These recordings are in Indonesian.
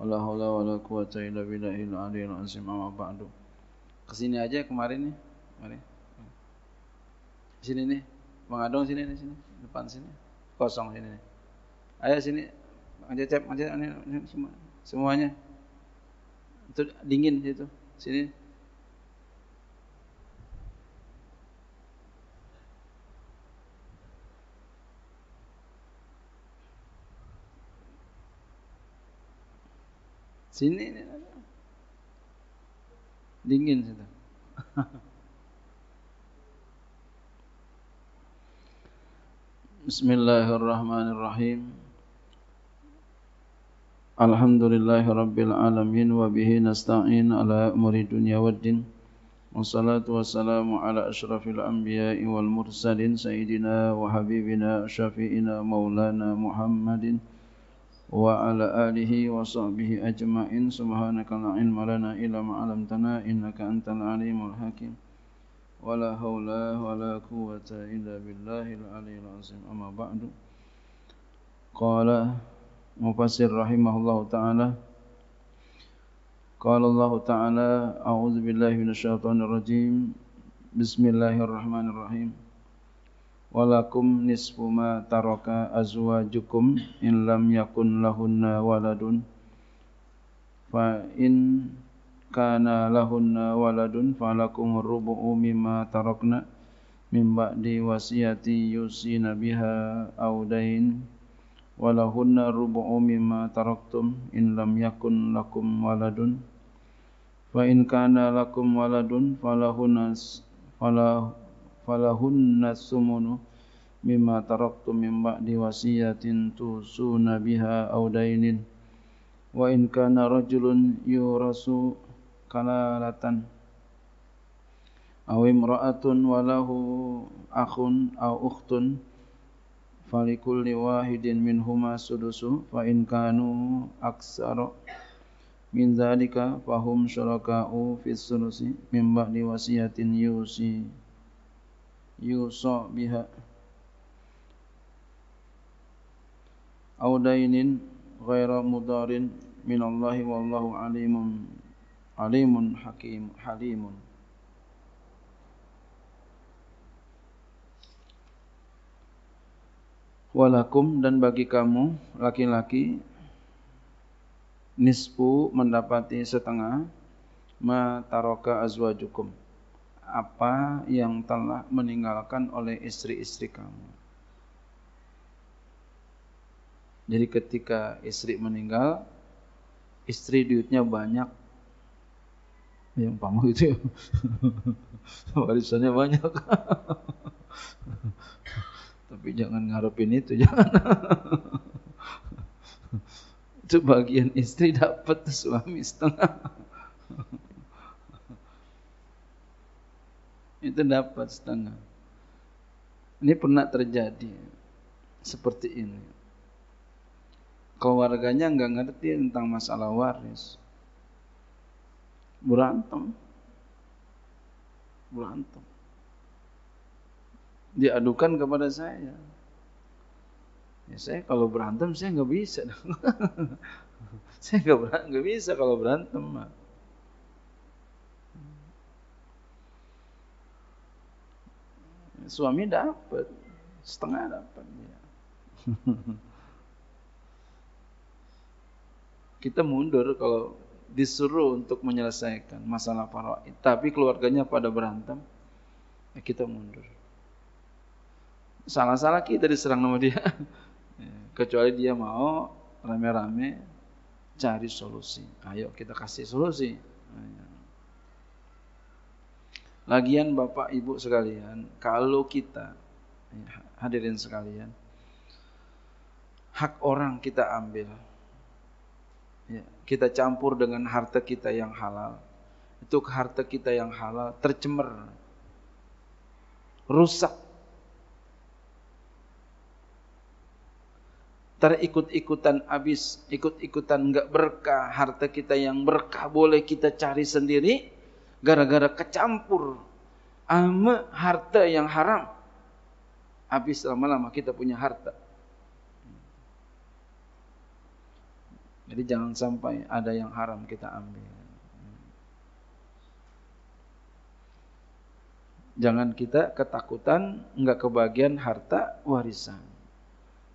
wala haula wala quwata illa billahil aliyil azim amma ba'du kesini aja kemarin nih mari sini nih Bang sini nih sini depan sini kosong sini nih ayo sini Bang Cecep Bang semuanya itu dingin itu sini Sini dingin situ. Bismillahirrahmanirrahim. Alhamdulillahirabbil alamin wa bihi nasta'in ala umuri dunya waddin. Wassalatu wassalamu ala asyrafil anbiya'i wal mursalin sayyidina wa habibina syafi'ina maulana Muhammadin وعلى آله وصحبه أجمعين سبحانك لا علم لنا إلا ما علمتنا إنك أنت العليم الحكيم ولا حول ولا قوة إلا بالله العلي العظيم أما بعد قال مفسر رحمه الله تعالى قال الله تعالى أعوذ بالله من الشيطان الرجيم بسم الله الرحمن الرحيم walakum nisfu ma taraka azwajukum in lam yakun lahunna waladun fa in kana lahunna waladun falakum rubu'u mimma tarakna mimba ba'di wasiyati yusi biha aw dain walahunna rubu'u mimma taraktum in lam yakun lakum waladun fa in kana lakum waladun falahunna falah falahunna sumunu mimma taraktu min ba'di wasiyatin tusuna biha aw dainin wa in kana rajulun yurasu kalalatan aw imra'atun walahu akhun aw ukhtun falikulli wahidin minhuma sudusu fa in kanu aksara min dzalika fahum syuraka'u fis sudusi min ba'di wasiyatin yusi يوصى بها أو دين غير مضار من الله والله عليم عليم حكيم حليم Walakum dan bagi kamu laki-laki nisfu mendapati setengah ma taroka azwajukum apa yang telah meninggalkan oleh istri-istri kamu. Jadi ketika istri meninggal, istri duitnya banyak. Ya umpama gitu ya. Warisannya banyak. Tapi jangan ngarepin itu, jangan. itu bagian istri dapat suami setengah. itu dapat setengah. Ini pernah terjadi seperti ini. Keluarganya nggak ngerti tentang masalah waris. Berantem. Berantem. Diadukan kepada saya. Ya saya kalau berantem saya nggak bisa. saya nggak bisa kalau berantem. suami dapat setengah dapat ya. kita mundur kalau disuruh untuk menyelesaikan masalah para tapi keluarganya pada berantem ya kita mundur salah-salah kita diserang nama dia ya, kecuali dia mau rame-rame cari solusi ayo kita kasih solusi ayo. Nah, ya. Lagian Bapak Ibu sekalian, kalau kita ya, hadirin sekalian, hak orang kita ambil, ya, kita campur dengan harta kita yang halal, itu harta kita yang halal tercemar, rusak, terikut-ikutan habis, ikut-ikutan nggak berkah, harta kita yang berkah boleh kita cari sendiri, gara-gara kecampur ama harta yang haram. Habis lama-lama kita punya harta. Jadi jangan sampai ada yang haram kita ambil. Jangan kita ketakutan enggak kebagian harta warisan.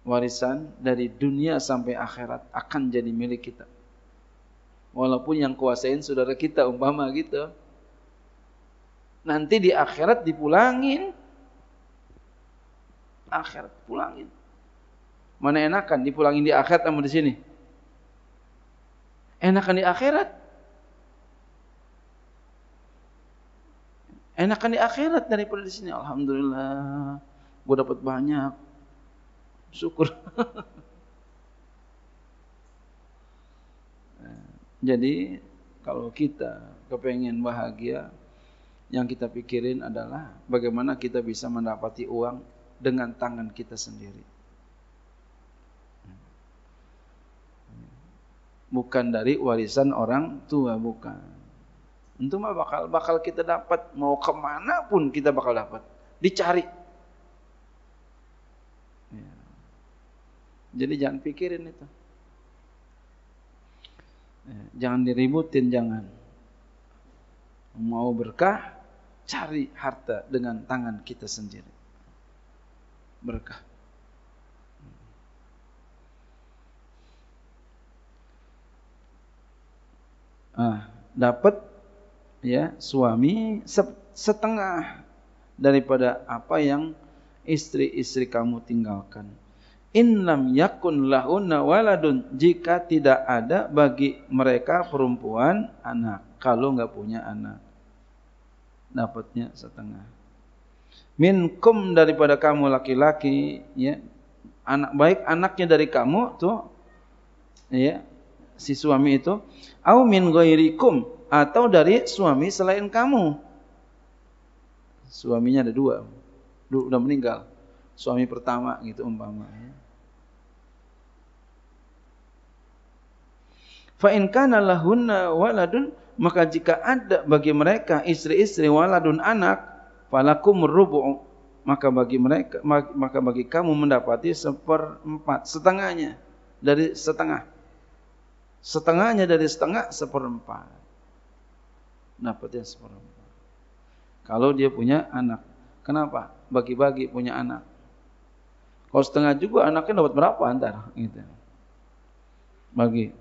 Warisan dari dunia sampai akhirat akan jadi milik kita. Walaupun yang kuasain saudara kita umpama gitu. Nanti di akhirat dipulangin. Akhirat pulangin. Mana enakan dipulangin di akhirat sama di sini? Enakan di akhirat. Enakan di akhirat daripada di sini. Alhamdulillah. Gue dapat banyak. Syukur. Jadi kalau kita kepengen bahagia, yang kita pikirin adalah bagaimana kita bisa mendapati uang dengan tangan kita sendiri. Bukan dari warisan orang tua, bukan. Untuk mah bakal bakal kita dapat mau kemana pun kita bakal dapat dicari. Ya. Jadi jangan pikirin itu. Ya, jangan diributin, jangan. Mau berkah, cari harta dengan tangan kita sendiri. Berkah. Ah, dapat ya suami setengah daripada apa yang istri-istri kamu tinggalkan. In lam yakun lahunna waladun jika tidak ada bagi mereka perempuan anak kalau nggak punya anak dapatnya setengah. Minkum daripada kamu laki-laki, ya. Anak baik anaknya dari kamu tuh ya, si suami itu au min ghairikum atau dari suami selain kamu. Suaminya ada dua, udah meninggal. Suami pertama gitu umpama. Ya. Fa in kana lahunna waladun maka jika ada bagi mereka istri-istri waladun anak falakum rubu' maka bagi mereka maka bagi kamu mendapati seperempat setengahnya dari setengah setengahnya dari setengah seperempat dapatnya seperempat kalau dia punya anak kenapa bagi-bagi punya anak kalau setengah juga anaknya dapat berapa antar gitu bagi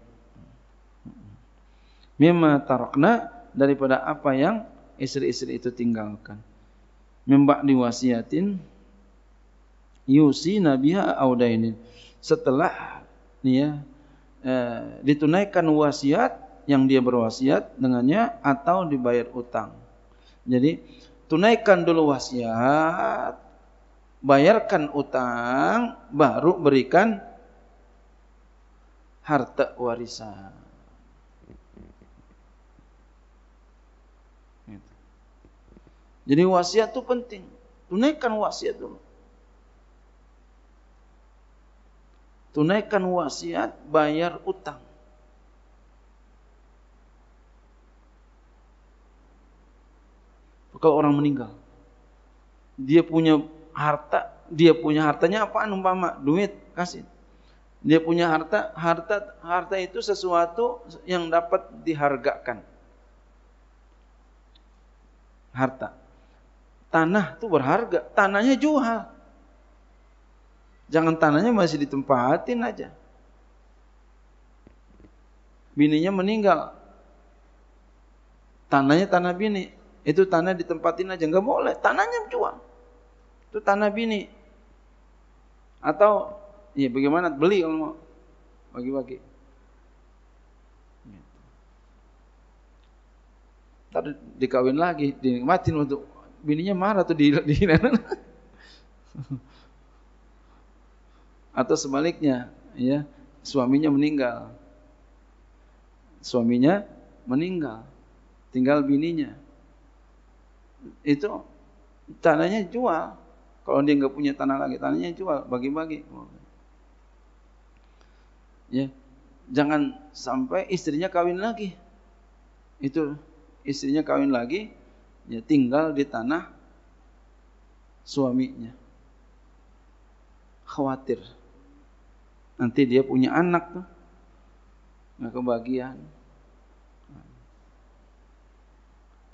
mimma tarakna daripada apa yang istri-istri itu tinggalkan. Mimba diwasiatin yusi nabiha audainin. Setelah ya, eh, ditunaikan wasiat yang dia berwasiat dengannya atau dibayar utang. Jadi tunaikan dulu wasiat, bayarkan utang, baru berikan harta warisan. Jadi wasiat itu penting. Tunaikan wasiat dulu. Tunaikan wasiat, bayar utang. Kalau orang meninggal, dia punya harta, dia punya hartanya apa? umpama? Duit, kasih. Dia punya harta, harta harta itu sesuatu yang dapat dihargakan. Harta. Tanah itu berharga, tanahnya jual. Jangan tanahnya masih ditempatin aja. Bininya meninggal. Tanahnya tanah bini. Itu tanah ditempatin aja. Enggak boleh. Tanahnya jual. Itu tanah bini. Atau ya bagaimana beli kalau mau. Bagi-bagi. Ntar dikawin lagi. Dinikmatin untuk bininya marah tuh di, di atau sebaliknya ya suaminya meninggal suaminya meninggal tinggal bininya itu tanahnya jual kalau dia nggak punya tanah lagi tanahnya jual bagi-bagi ya jangan sampai istrinya kawin lagi itu istrinya kawin lagi ya, tinggal di tanah suaminya. Khawatir. Nanti dia punya anak tuh. Nggak kebagian.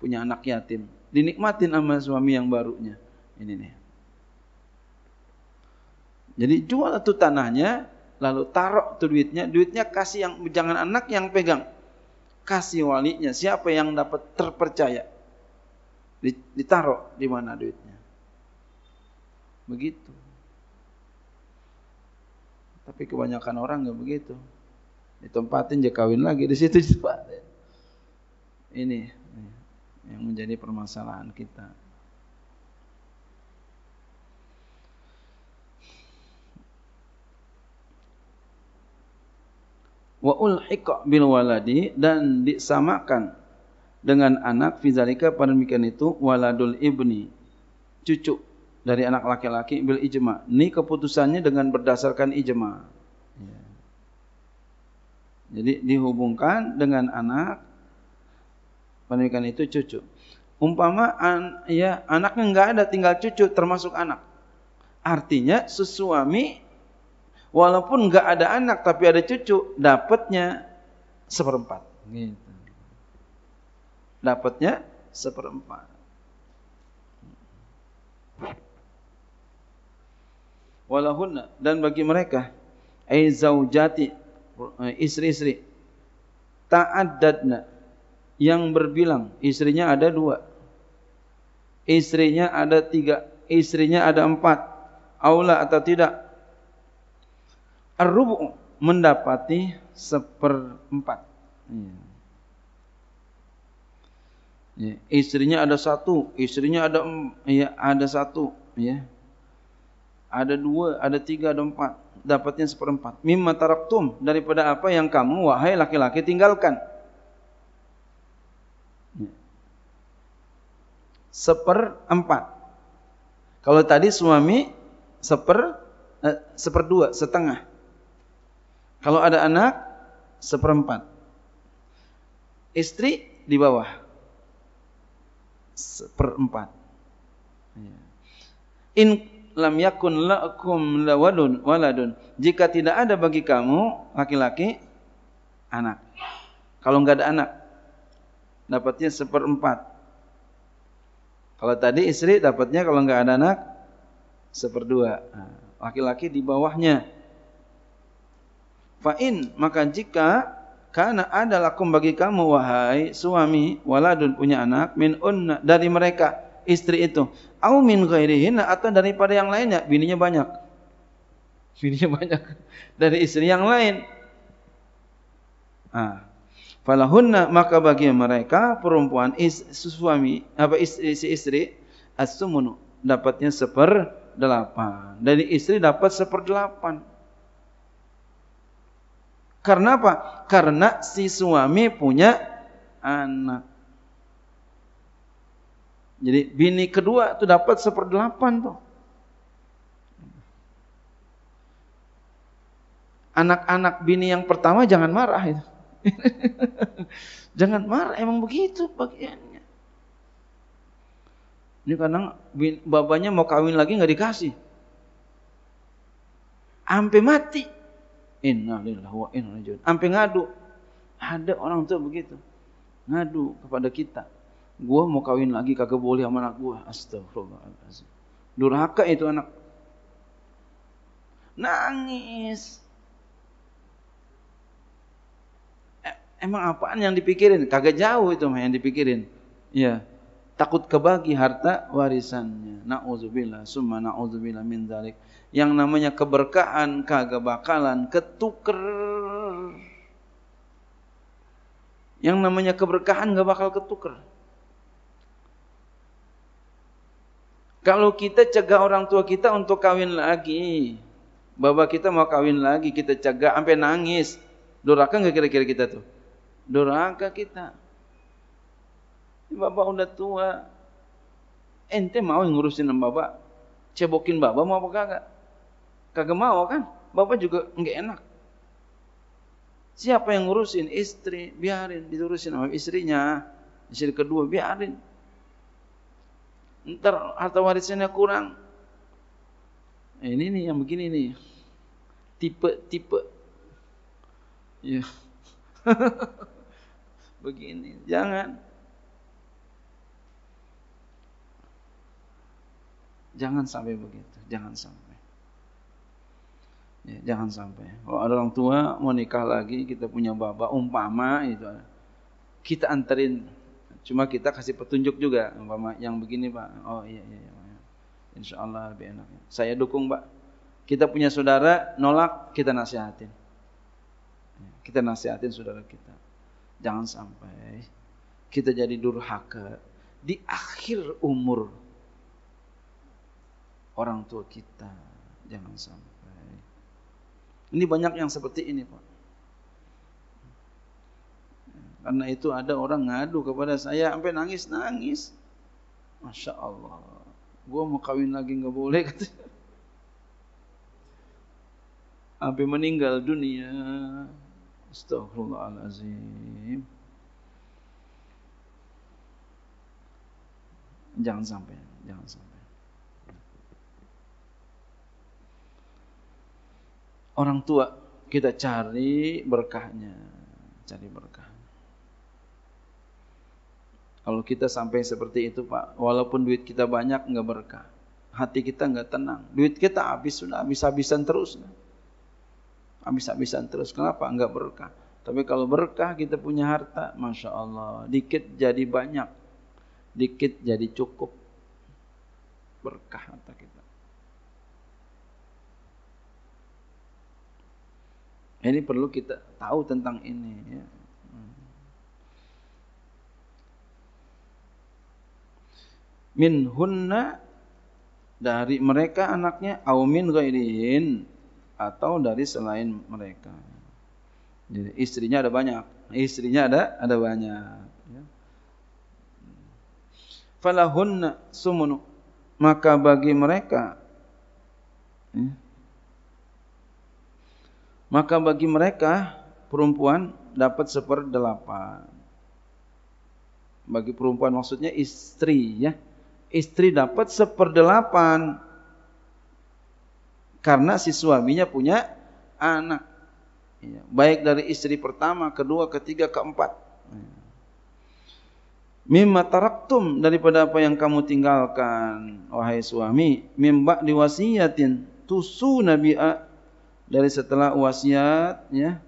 Punya anak yatim. Dinikmatin sama suami yang barunya. Ini nih. Jadi jual tuh tanahnya, lalu taruh tuh duitnya. Duitnya kasih yang jangan anak yang pegang. Kasih walinya. Siapa yang dapat terpercaya ditaruh di mana duitnya. Begitu. Tapi kebanyakan orang nggak begitu. Ditempatin dia lagi di situ ditempatin. Ini yang menjadi permasalahan kita. Wa ulhiqa bil waladi dan disamakan dengan anak fizalika pada demikian itu waladul ibni cucu dari anak laki-laki bil ijma. Ini keputusannya dengan berdasarkan ijma. Iya. Jadi dihubungkan dengan anak pada itu cucu. Umpama an, ya anaknya enggak ada tinggal cucu termasuk anak. Artinya sesuami walaupun enggak ada anak tapi ada cucu dapatnya seperempat gitu dapatnya seperempat. Walahunna dan bagi mereka ay zaujati eh, istri-istri ta'addadna yang berbilang istrinya ada dua istrinya ada tiga istrinya ada empat aula atau tidak arubu mendapati seperempat hmm ya, istrinya ada satu istrinya ada ya ada satu ya ada dua ada tiga ada empat dapatnya seperempat mimma taraktum daripada apa yang kamu wahai laki-laki tinggalkan ya. seperempat kalau tadi suami seper eh, seperdua setengah kalau ada anak seperempat istri di bawah seperempat. Iya. In lam yakun lakum lawadun waladun. Jika tidak ada bagi kamu laki-laki anak. Kalau nggak ada anak dapatnya seperempat. Kalau tadi istri dapatnya kalau nggak ada anak seperdua. Nah, laki-laki di bawahnya. Fa'in maka jika karena ada lakum bagi kamu wahai suami waladun punya anak min unna dari mereka istri itu au min ghairihinna atau daripada yang lainnya bininya banyak bininya banyak dari istri yang lain ah falahunna maka bagi mereka perempuan is, suami apa istri si istri as dapatnya seper delapan dari istri dapat seper delapan. Karena apa? Karena si suami punya anak. Jadi bini kedua itu dapat seperdelapan tuh. Anak-anak bini yang pertama jangan marah itu. jangan marah, emang begitu bagiannya. Ini kadang bapaknya mau kawin lagi nggak dikasih. Ampe mati Inna lillahi wa inna ilaihi Sampai ngadu. Ada orang tua begitu. Ngadu kepada kita. Gua mau kawin lagi kagak boleh sama anak gua. Astagfirullahalazim. Durhaka itu anak. Nangis. E, emang apaan yang dipikirin? Kagak jauh itu yang dipikirin. Iya takut kebagi harta warisannya. Nauzubillah, summa nauzubillah min dzalik. Yang namanya keberkahan kagak bakalan ketuker. Yang namanya keberkahan gak bakal ketuker. Kalau kita cegah orang tua kita untuk kawin lagi, bapak kita mau kawin lagi, kita cegah sampai nangis. Duraka nggak kira-kira kita tuh? Duraka kita bapak udah tua. Ente mau yang ngurusin sama bapak? Cebokin bapak mau apa kagak? Kagak mau kan? Bapak juga nggak enak. Siapa yang ngurusin istri? Biarin diturusin sama istrinya. Istri kedua biarin. Ntar harta warisannya kurang. Nah, ini nih yang begini nih. Tipe-tipe. Ya. begini, jangan. Jangan sampai begitu, jangan sampai. Ya, jangan sampai. Kalau ada orang tua mau nikah lagi, kita punya bapak umpama itu kita anterin cuma kita kasih petunjuk juga umpama yang begini pak oh iya iya, iya. iya. insya Allah lebih enak saya dukung pak kita punya saudara nolak kita nasihatin kita nasihatin saudara kita jangan sampai kita jadi durhaka di akhir umur orang tua kita. Jangan sampai. Ini banyak yang seperti ini, Pak. Karena itu ada orang ngadu kepada saya sampai nangis-nangis. Masya Allah. Gue mau kawin lagi nggak boleh katanya. Sampai meninggal dunia. Astagfirullahaladzim. Jangan sampai, jangan sampai. orang tua kita cari berkahnya cari berkah kalau kita sampai seperti itu pak walaupun duit kita banyak nggak berkah hati kita nggak tenang duit kita habis sudah habis-habisan terus habis-habisan terus kenapa nggak berkah tapi kalau berkah kita punya harta masya Allah dikit jadi banyak dikit jadi cukup berkah harta kita Ini perlu kita tahu tentang ini. Ya. Min hunna dari mereka anaknya au min ghairihin atau dari selain mereka. Jadi istrinya ada banyak, istrinya ada ada banyak. Ya. Falahunna sumunu maka bagi mereka ya, maka bagi mereka perempuan dapat seperdelapan. Bagi perempuan maksudnya istri ya. Istri dapat seperdelapan karena si suaminya punya anak. Iya, baik dari istri pertama, kedua, ketiga, keempat. Mimma taraktum daripada apa yang kamu tinggalkan, wahai suami, mimba diwasiyatin tusu nabi dari setelah wasiat ya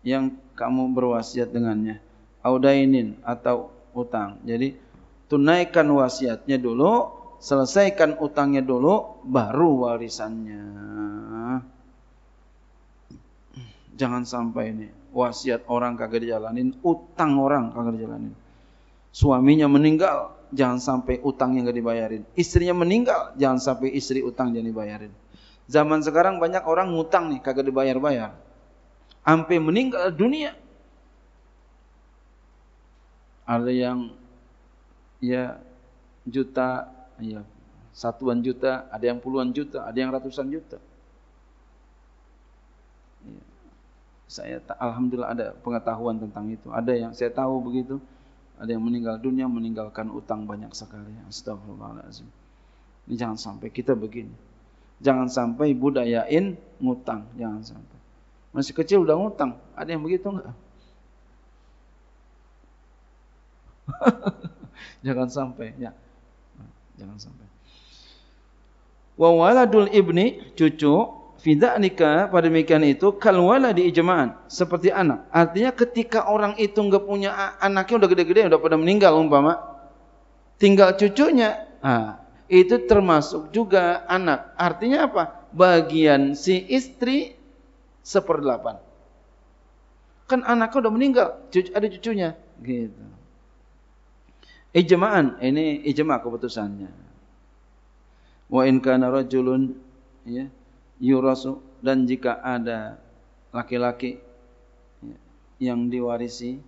yang kamu berwasiat dengannya audainin atau utang. Jadi tunaikan wasiatnya dulu, selesaikan utangnya dulu baru warisannya. Jangan sampai ini wasiat orang kagak dijalanin, utang orang kagak dijalanin. Suaminya meninggal, jangan sampai utangnya gak dibayarin. Istrinya meninggal, jangan sampai istri utang jangan dibayarin. Zaman sekarang banyak orang ngutang nih kagak dibayar-bayar. Sampai meninggal dunia. Ada yang ya juta, ya satuan juta, ada yang puluhan juta, ada yang ratusan juta. Ya. Saya alhamdulillah ada pengetahuan tentang itu. Ada yang saya tahu begitu. Ada yang meninggal dunia meninggalkan utang banyak sekali. Astagfirullahalazim. Ini jangan sampai kita begini. Jangan sampai budayain ngutang, jangan sampai. Masih kecil udah ngutang, ada yang begitu enggak? jangan sampai ya. Jangan sampai. Wa waladul ibni cucu nikah pada demikian itu kal waladi ijma'an seperti anak. Artinya ketika orang itu nggak punya anaknya udah gede-gede udah pada meninggal umpama, tinggal cucunya. Ah, itu termasuk juga anak. Artinya apa? Bagian si istri seperdelapan. Kan anaknya udah meninggal, cucu, ada cucunya. Gitu. Ijma'an, ini ijma' keputusannya. Wa in kana rajulun ya, yurasu dan jika ada laki-laki ya, yang diwarisi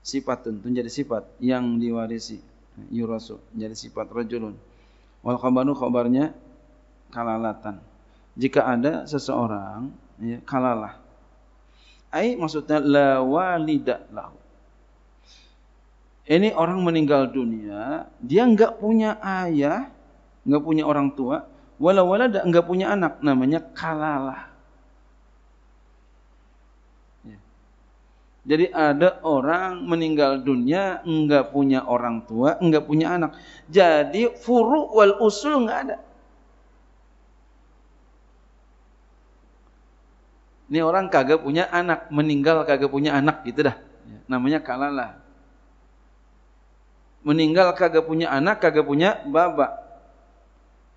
sifat tentu jadi sifat yang diwarisi yurasu jadi sifat rajulun Wal khabaru khabarnya kalalatan. Jika ada seseorang ya, kalalah. Ai maksudnya la walida lahu. Ini orang meninggal dunia, dia enggak punya ayah, enggak punya orang tua, wala walada enggak punya anak, namanya kalalah. Jadi ada orang meninggal dunia enggak punya orang tua, enggak punya anak. Jadi furu wal usul enggak ada. Ini orang kagak punya anak, meninggal kagak punya anak gitu dah. Ya, namanya kalalah. Meninggal kagak punya anak, kagak punya baba.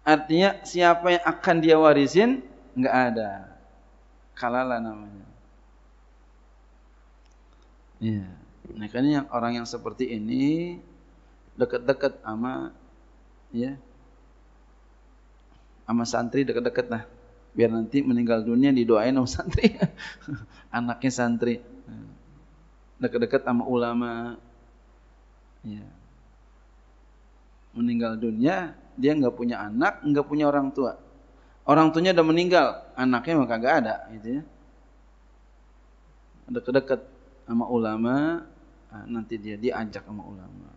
Artinya siapa yang akan dia warisin enggak ada. Kalalah namanya. Iya. kan yang orang yang seperti ini dekat-dekat sama ya sama santri dekat-dekat lah biar nanti meninggal dunia didoain sama santri anaknya santri dekat-dekat sama ulama ya meninggal dunia dia nggak punya anak nggak punya orang tua orang tuanya udah meninggal anaknya maka nggak ada gitu ya dekat-dekat sama ulama ah, nanti dia diajak sama ulama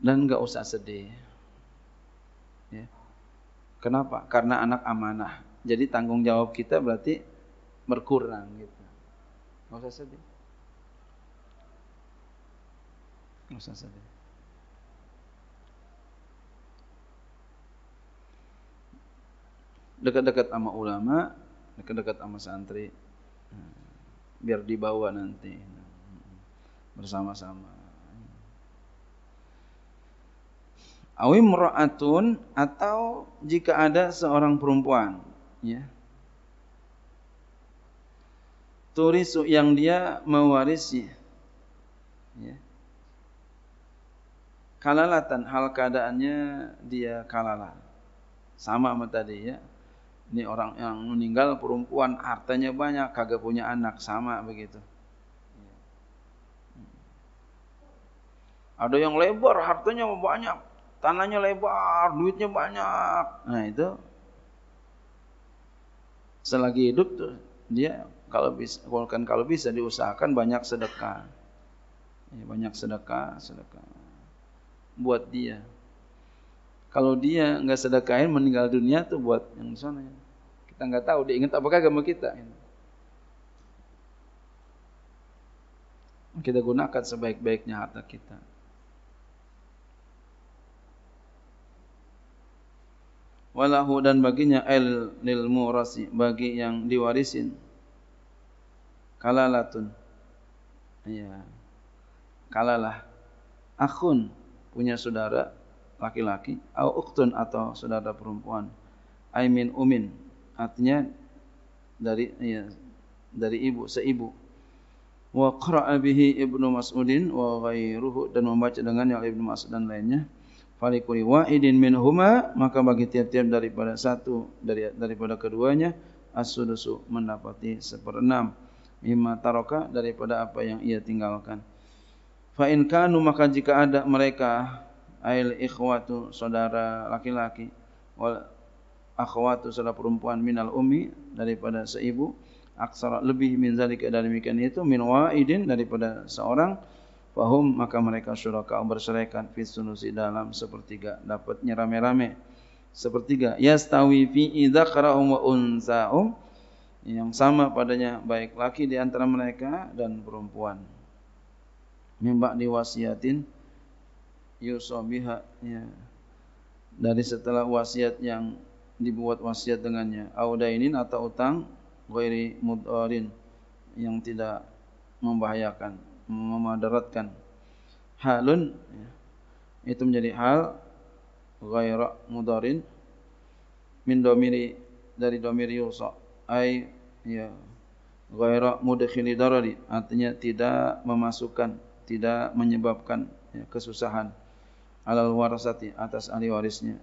dan nggak usah sedih ya kenapa karena anak amanah jadi tanggung jawab kita berarti berkurang gitu nggak usah sedih nggak usah sedih dekat-dekat sama ulama dekat-dekat sama santri hmm. biar dibawa nanti bersama-sama awim ra'atun atau jika ada seorang perempuan ya turis yang dia mewarisi ya kalalatan hal keadaannya dia kalala sama sama tadi ya ini orang yang meninggal perempuan, hartanya banyak, kagak punya anak, sama begitu. Ada yang lebar, hartanya banyak, tanahnya lebar, duitnya banyak. Nah itu selagi hidup tuh dia kalau bisa kan kalau bisa diusahakan banyak sedekah. Ya, banyak sedekah, sedekah buat dia. Kalau dia nggak sedekahin meninggal dunia tuh buat yang di sana ya. Kita nggak tahu dia ingat apakah agama kita. Kita gunakan sebaik-baiknya harta kita. Walahu dan baginya el lil murasi bagi yang diwarisin kalalatun ya kalalah akun punya saudara laki-laki au uktun atau saudara perempuan aimin umin artinya dari ya, dari ibu seibu wa qara'a bihi Ibnu Mas'udin wa ghairuhu dan membaca dengannya oleh Ibnu Mas'ud dan lainnya falikuli wa'idin minhuma maka bagi tiap-tiap daripada satu dari daripada keduanya as-sudusu mendapati seperenam mimma taraka daripada apa yang ia tinggalkan fa in kanu maka jika ada mereka ail ikhwatu saudara laki-laki wal akhwatu salah perempuan minal ummi daripada seibu aksara lebih min zalika dari demikian itu min wa'idin daripada seorang fahum maka mereka syuraka berserikat fi sunusi dalam sepertiga dapatnya rame-rame sepertiga yastawi fi idzakarahum wa unsahum yang sama padanya baik laki di antara mereka dan perempuan mimba diwasiatin yusobiha ya dari setelah wasiat yang dibuat wasiat dengannya audainin atau utang ghairi mudarin yang tidak membahayakan memadaratkan halun ya. itu menjadi hal ghaira mudarin min domiri dari domiri yusa ai ya ghaira mudkhili darari artinya tidak memasukkan tidak menyebabkan ya, kesusahan alal warasati atas ahli warisnya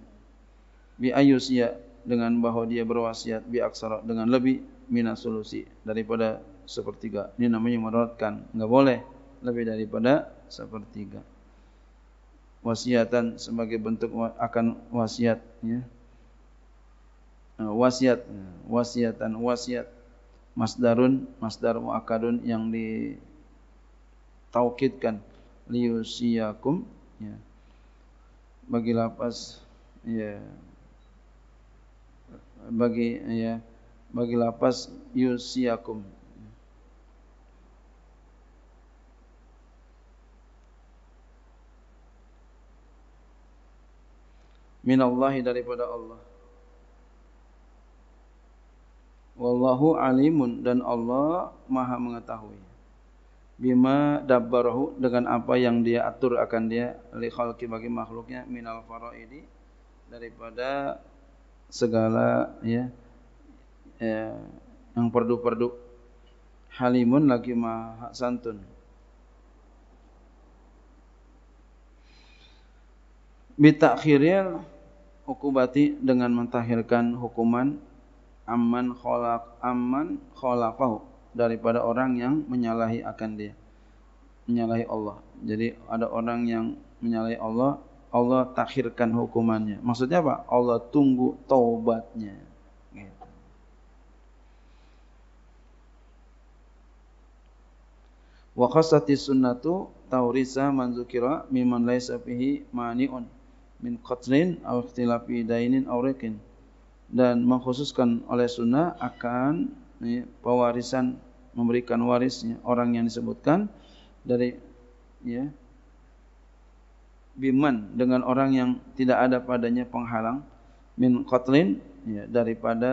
bi ayusia dengan bahwa dia berwasiat bi aksara dengan lebih mina solusi daripada sepertiga. Ini namanya madaratkan. Enggak boleh lebih daripada sepertiga. Wasiatan sebagai bentuk akan wasiat ya. Nah, wasiat, wasiatan, wasiat masdarun, masdar muakadun yang ditaukitkan liusiyakum ya. Bagi lapas ya bagi ya bagi lapas yusiakum minallahi daripada Allah wallahu alimun dan Allah maha mengetahui bima dabbarahu dengan apa yang dia atur akan dia li khalqi bagi makhluknya minal faraidi daripada segala ya, ya yang perdu-perdu halimun lagi maha santun bitakhiril hukubati dengan mentahirkan hukuman amman kholak amman kholafahu daripada orang yang menyalahi akan dia menyalahi Allah jadi ada orang yang menyalahi Allah Allah takhirkan hukumannya. Maksudnya apa? Allah tunggu taubatnya. Gitu. Wa khasati sunnatu taurisa man zukira mimman laisa fihi mani'un min qatlin aw ikhtilafi dainin aw riqin. Dan mengkhususkan oleh sunnah akan ya, pewarisan memberikan warisnya orang yang disebutkan dari ya biman dengan orang yang tidak ada padanya penghalang min kotlin ya, daripada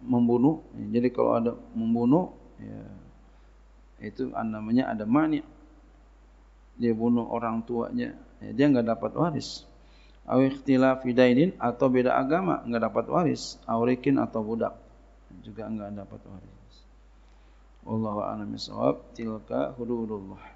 membunuh ya, jadi kalau ada membunuh ya, itu namanya ada mani dia bunuh orang tuanya ya, dia nggak dapat waris aw ikhtilafi atau beda agama nggak dapat waris aurikin atau budak juga nggak dapat waris wallahu a'lam bishawab tilka hududullah